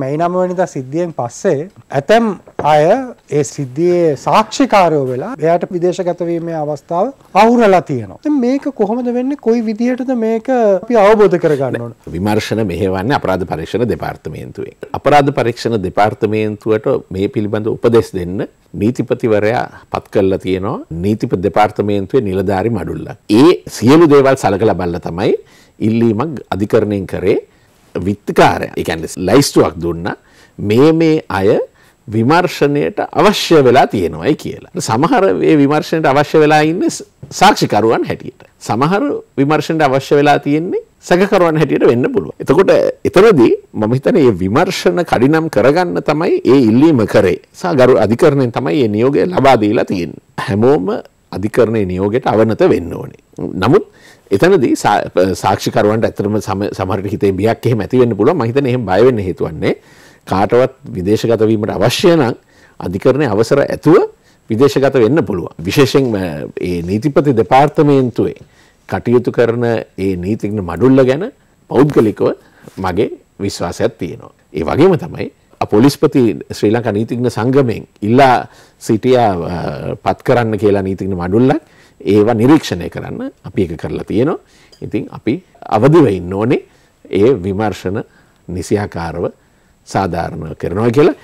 මැයි නමවැනිදා සිද්ධියෙන් පස්සේ ඇතැම් අය ඒ සිද්ධියේ සාක්ෂිකාරයෝ වෙලා එයාට විදේශගතවීමේ අවස්ථාව අවුරලා තියෙනවා. ඉතින් මේක කොහොමද වෙන්නේ? කොයි විදිහටද මේක අපි අවබෝධ කරගන්න ඕන? විමර්ශන මෙහෙවන්නේ අපරාධ පරීක්ෂණ දෙපාර්තමේන්තුවෙන්. අපරාධ පරීක්ෂණ දෙපාර්තමේන්තුවට මේ පිළිබඳ උපදෙස් දෙන්න නීතිපතිවරයා පත් කරලා තියෙනවා. නීතිපති දෙපාර්තමේන්තුවේ නිලධාරි මඩුල්ලක්. ඒ සියලු දේවල් සලකලා බලලා තමයි ඉල්ලීමක් අධිකරණයෙන් කරේ. විත්තිකාරය එකැන ලයිස්තුවක් දුන්න මේ මේ අය විමර්ශණයට අවශ්‍ය වෙලා තියෙනවයි කියලා. සමහර ඒ විමර්ශණයට අවශ්‍ය වෙලා ඉන්න සාක්ෂිකරුවන් හැටියට. සමහර විමර්ශණයට අවශ්‍ය වෙලා තියෙන්නේ සැකකරුවන් හැටියට වෙන්න පුළුව. එතකොට එතනදී මම හිතන ඒ විමර්ශණ කඩිනම් කරගන්න තමයි ඒ ඉල්ලීම කරේ සාගරු අධිකරණයෙන් තමයි ඒ නියෝගය ලබා දීලා තියෙන්නේ. හැමෝම අධිකරණයේ නියෝගයට අවනත වෙන්න ඕනේ. නමුත් එතනදී සාක්ෂිකරුවන්ට ඇත්තටම සමහරට හිතේ බියක් එහෙම ඇති වෙන්න පුළුවන්. මම හිතන්නේ එහෙම බය වෙන්න හේතුවක් නැහැ. කාටවත් විදේශගත වීමට අවශ්‍ය නම් අධිකරණයේ අවසර ඇතුව විදේශගත වෙන්න පුළුවන්. විශේෂයෙන් ඒ නීතිපති දෙපාර්තමේන්තුවේ කටයුතු කරන ඒ නීතිඥ මඩුල්ල ගැන පෞද්ගලිකව මගේ විශ්වාසයක් තියෙනවා. ඒ වගේම තමයි පොලිස්පති ශ්‍රී ලංකා නීතිඥ සංගමයෙන් ඉල්ලා සිටියා පත් කරන්න කියලා නීතිඥ මඩුල්ලක් ඒවා නිරීක්ෂණය කරන්න අපි එක කරලා තියෙනවා. ඉතින් අපි අවදිව ඉන්න ඕනේ ඒ විමර්ශන නිසියාකාරව සාධාරණ කරනවා කියලා